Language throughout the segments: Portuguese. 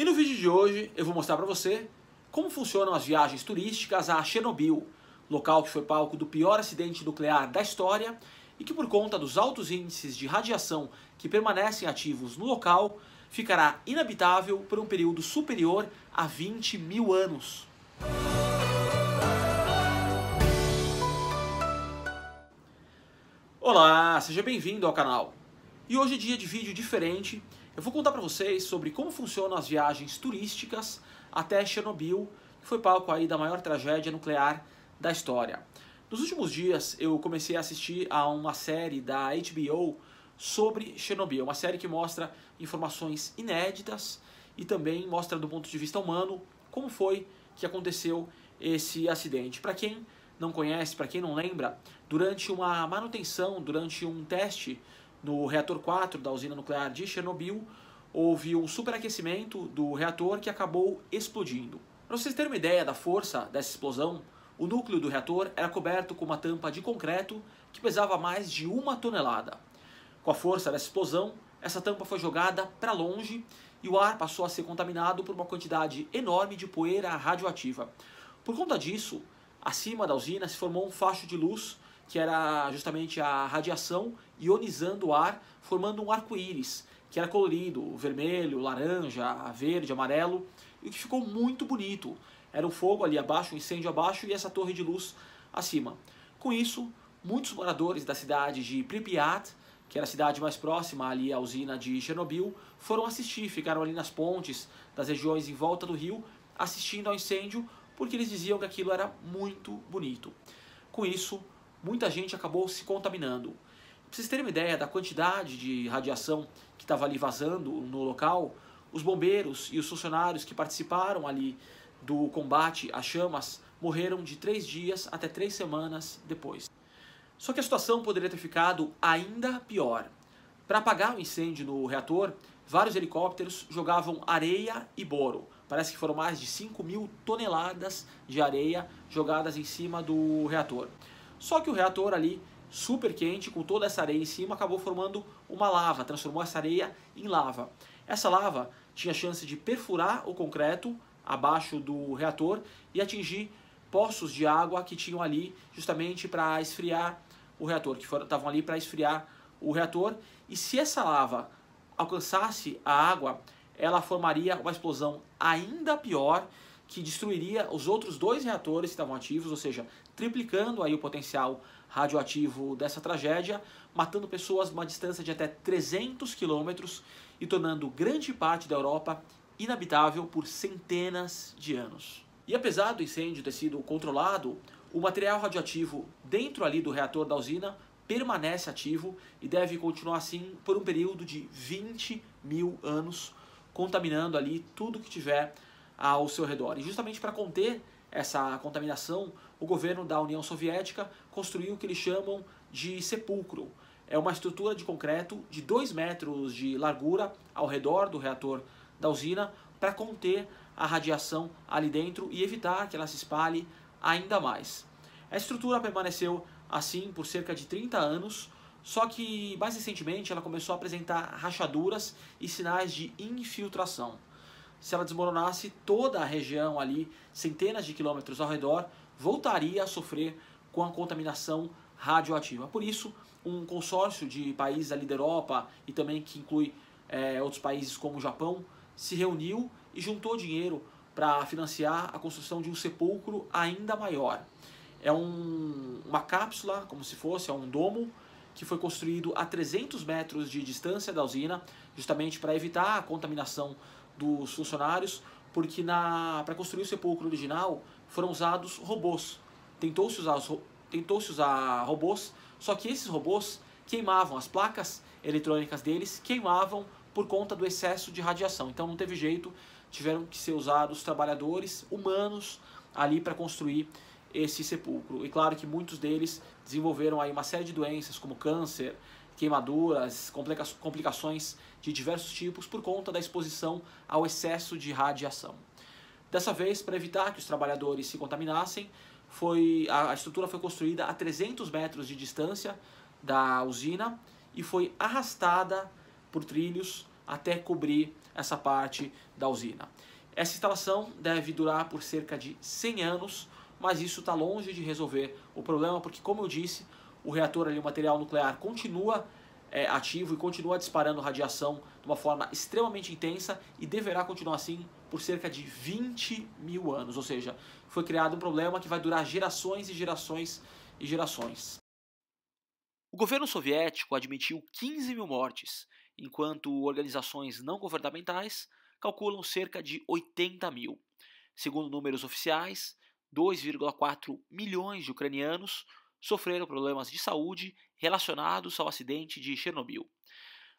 E no vídeo de hoje eu vou mostrar para você como funcionam as viagens turísticas a Chernobyl, local que foi palco do pior acidente nuclear da história e que por conta dos altos índices de radiação que permanecem ativos no local, ficará inabitável por um período superior a 20 mil anos. Olá, seja bem-vindo ao canal. E hoje é dia de vídeo diferente eu vou contar para vocês sobre como funcionam as viagens turísticas até Chernobyl, que foi palco aí da maior tragédia nuclear da história. Nos últimos dias eu comecei a assistir a uma série da HBO sobre Chernobyl, uma série que mostra informações inéditas e também mostra do ponto de vista humano como foi que aconteceu esse acidente. Para quem não conhece, para quem não lembra, durante uma manutenção, durante um teste no reator 4 da usina nuclear de Chernobyl, houve um superaquecimento do reator que acabou explodindo. Para vocês terem uma ideia da força dessa explosão, o núcleo do reator era coberto com uma tampa de concreto que pesava mais de uma tonelada. Com a força dessa explosão, essa tampa foi jogada para longe e o ar passou a ser contaminado por uma quantidade enorme de poeira radioativa. Por conta disso, acima da usina se formou um facho de luz que era justamente a radiação ionizando o ar, formando um arco-íris, que era colorido, vermelho, laranja, verde, amarelo, e que ficou muito bonito. Era um fogo ali abaixo, um incêndio abaixo e essa torre de luz acima. Com isso, muitos moradores da cidade de Pripyat, que era a cidade mais próxima ali à usina de Chernobyl, foram assistir, ficaram ali nas pontes das regiões em volta do rio, assistindo ao incêndio, porque eles diziam que aquilo era muito bonito. Com isso, muita gente acabou se contaminando. Pra vocês terem uma ideia da quantidade de radiação que estava ali vazando no local, os bombeiros e os funcionários que participaram ali do combate às chamas morreram de três dias até três semanas depois. Só que a situação poderia ter ficado ainda pior. Para apagar o incêndio no reator, vários helicópteros jogavam areia e boro. Parece que foram mais de 5 mil toneladas de areia jogadas em cima do reator. Só que o reator ali, super quente, com toda essa areia em cima, acabou formando uma lava, transformou essa areia em lava. Essa lava tinha chance de perfurar o concreto abaixo do reator e atingir poços de água que tinham ali justamente para esfriar o reator, que estavam ali para esfriar o reator. E se essa lava alcançasse a água, ela formaria uma explosão ainda pior que destruiria os outros dois reatores que estavam ativos, ou seja, triplicando aí o potencial radioativo dessa tragédia, matando pessoas uma distância de até 300 quilômetros e tornando grande parte da Europa inabitável por centenas de anos. E apesar do incêndio ter sido controlado, o material radioativo dentro ali do reator da usina permanece ativo e deve continuar assim por um período de 20 mil anos, contaminando ali tudo que tiver ao seu redor. E justamente para conter essa contaminação, o governo da União Soviética construiu o que eles chamam de sepulcro. É uma estrutura de concreto de 2 metros de largura ao redor do reator da usina para conter a radiação ali dentro e evitar que ela se espalhe ainda mais. A estrutura permaneceu assim por cerca de 30 anos, só que mais recentemente ela começou a apresentar rachaduras e sinais de infiltração se ela desmoronasse, toda a região ali, centenas de quilômetros ao redor, voltaria a sofrer com a contaminação radioativa. Por isso, um consórcio de países ali da Europa e também que inclui é, outros países como o Japão se reuniu e juntou dinheiro para financiar a construção de um sepulcro ainda maior. É um, uma cápsula, como se fosse, é um domo que foi construído a 300 metros de distância da usina, justamente para evitar a contaminação dos funcionários, porque para construir o sepulcro original foram usados robôs. Tentou-se usar, tentou usar robôs, só que esses robôs queimavam, as placas eletrônicas deles queimavam por conta do excesso de radiação. Então não teve jeito, tiveram que ser usados trabalhadores humanos ali para construir esse sepulcro. E claro que muitos deles desenvolveram aí uma série de doenças, como câncer, queimaduras, complicações de diversos tipos por conta da exposição ao excesso de radiação. Dessa vez, para evitar que os trabalhadores se contaminassem, foi, a, estrutura foi construída a 300 metros de distância da usina e foi arrastada por trilhos até cobrir essa parte da usina. Essa instalação deve durar por cerca de 100 anos, mas isso está longe de resolver o problema, porque, como eu disse, o reator ali, o material nuclear, continua é, ativo e continua disparando radiação de uma forma extremamente intensa e deverá continuar assim por cerca de 20 mil anos. Ou seja, foi criado um problema que vai durar gerações e gerações e gerações. O governo soviético admitiu 15 mil mortes, enquanto organizações não governamentais calculam cerca de 80 mil. Segundo números oficiais, 2,4 milhões de ucranianos sofreram problemas de saúde relacionados ao acidente de Chernobyl.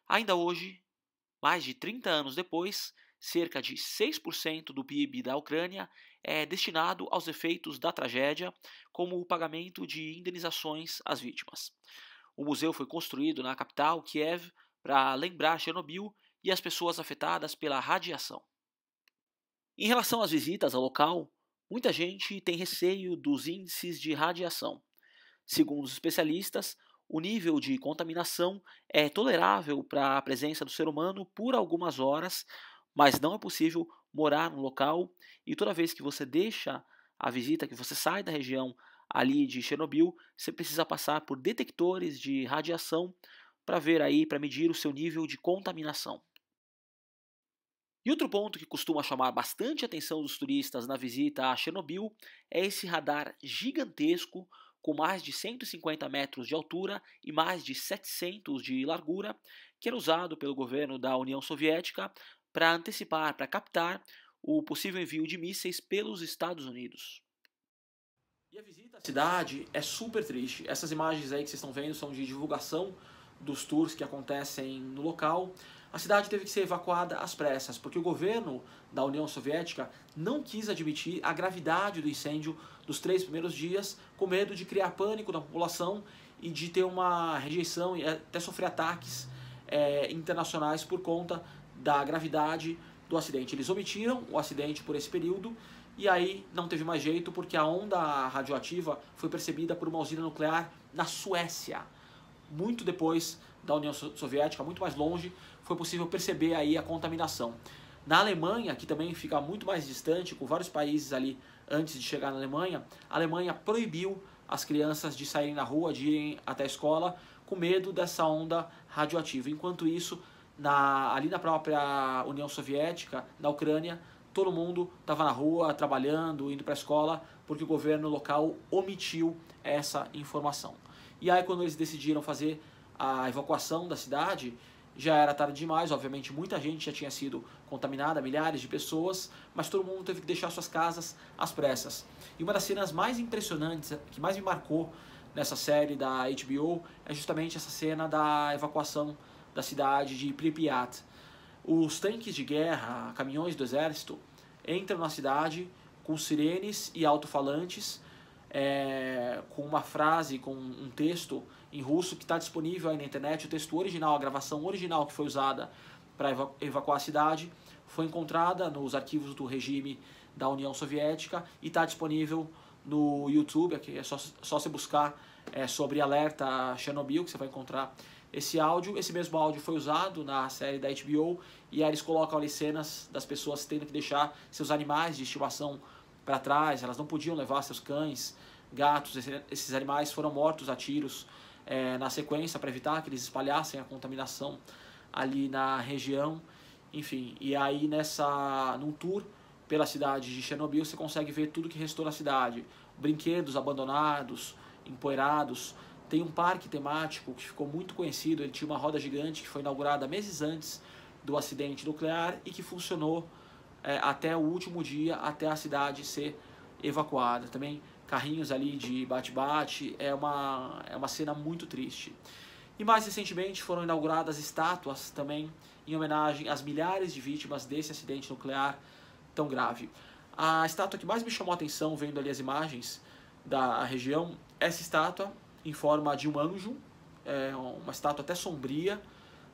Ainda hoje, mais de 30 anos depois, cerca de 6% do PIB da Ucrânia é destinado aos efeitos da tragédia, como o pagamento de indenizações às vítimas. O museu foi construído na capital, Kiev, para lembrar Chernobyl e as pessoas afetadas pela radiação. Em relação às visitas ao local, muita gente tem receio dos índices de radiação. Segundo os especialistas, o nível de contaminação é tolerável para a presença do ser humano por algumas horas, mas não é possível morar no local e toda vez que você deixa a visita, que você sai da região ali de Chernobyl, você precisa passar por detectores de radiação para ver aí, para medir o seu nível de contaminação. E outro ponto que costuma chamar bastante atenção dos turistas na visita a Chernobyl é esse radar gigantesco com mais de 150 metros de altura e mais de 700 de largura, que era usado pelo governo da União Soviética para antecipar, para captar o possível envio de mísseis pelos Estados Unidos. E a visita à cidade é super triste. Essas imagens aí que vocês estão vendo são de divulgação dos tours que acontecem no local, a cidade teve que ser evacuada às pressas, porque o governo da União Soviética não quis admitir a gravidade do incêndio dos três primeiros dias, com medo de criar pânico na população e de ter uma rejeição e até sofrer ataques é, internacionais por conta da gravidade do acidente. Eles omitiram o acidente por esse período e aí não teve mais jeito porque a onda radioativa foi percebida por uma usina nuclear na Suécia muito depois da União Soviética, muito mais longe, foi possível perceber aí a contaminação. Na Alemanha, que também fica muito mais distante, com vários países ali antes de chegar na Alemanha, a Alemanha proibiu as crianças de saírem na rua, de irem até a escola, com medo dessa onda radioativa. Enquanto isso, na, ali na própria União Soviética, na Ucrânia, todo mundo estava na rua, trabalhando, indo para a escola, porque o governo local omitiu essa informação. E aí quando eles decidiram fazer a evacuação da cidade, já era tarde demais, obviamente muita gente já tinha sido contaminada, milhares de pessoas, mas todo mundo teve que deixar suas casas às pressas. E uma das cenas mais impressionantes, que mais me marcou nessa série da HBO, é justamente essa cena da evacuação da cidade de Pripyat. Os tanques de guerra, caminhões do exército, entram na cidade com sirenes e alto-falantes é, com uma frase, com um texto em russo que está disponível aí na internet, o texto original, a gravação original que foi usada para evacuar a cidade, foi encontrada nos arquivos do regime da União Soviética e está disponível no YouTube, aqui é só, só você buscar é, sobre alerta Chernobyl que você vai encontrar esse áudio. Esse mesmo áudio foi usado na série da HBO e aí eles colocam ali cenas das pessoas tendo que deixar seus animais de estimação para trás, elas não podiam levar seus cães, gatos, esses animais foram mortos a tiros é, na sequência para evitar que eles espalhassem a contaminação ali na região, enfim. E aí nessa num tour pela cidade de Chernobyl você consegue ver tudo que restou da cidade, brinquedos abandonados, empoeirados. Tem um parque temático que ficou muito conhecido, ele tinha uma roda gigante que foi inaugurada meses antes do acidente nuclear e que funcionou é, até o último dia, até a cidade ser evacuada. Também carrinhos ali de bate-bate, é uma, é uma cena muito triste. E mais recentemente foram inauguradas estátuas também em homenagem às milhares de vítimas desse acidente nuclear tão grave. A estátua que mais me chamou a atenção, vendo ali as imagens da região, essa estátua em forma de um anjo, é uma estátua até sombria,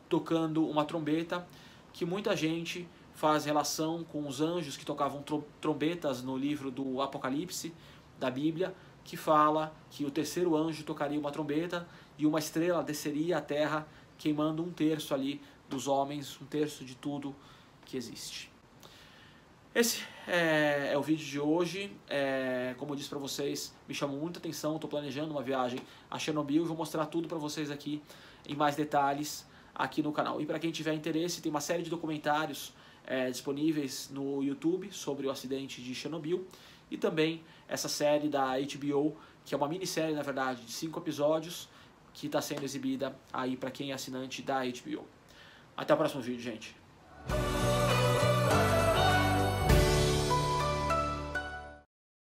tocando uma trombeta, que muita gente faz relação com os anjos que tocavam trombetas no livro do Apocalipse da Bíblia, que fala que o terceiro anjo tocaria uma trombeta e uma estrela desceria à terra, queimando um terço ali dos homens, um terço de tudo que existe. Esse é, é o vídeo de hoje. É, como eu disse para vocês, me chamou muita atenção. Estou planejando uma viagem a Chernobyl. e Vou mostrar tudo para vocês aqui em mais detalhes aqui no canal. E para quem tiver interesse, tem uma série de documentários é, disponíveis no YouTube sobre o acidente de Chernobyl e também essa série da HBO, que é uma minissérie, na verdade, de cinco episódios, que está sendo exibida aí para quem é assinante da HBO. Até o próximo vídeo, gente.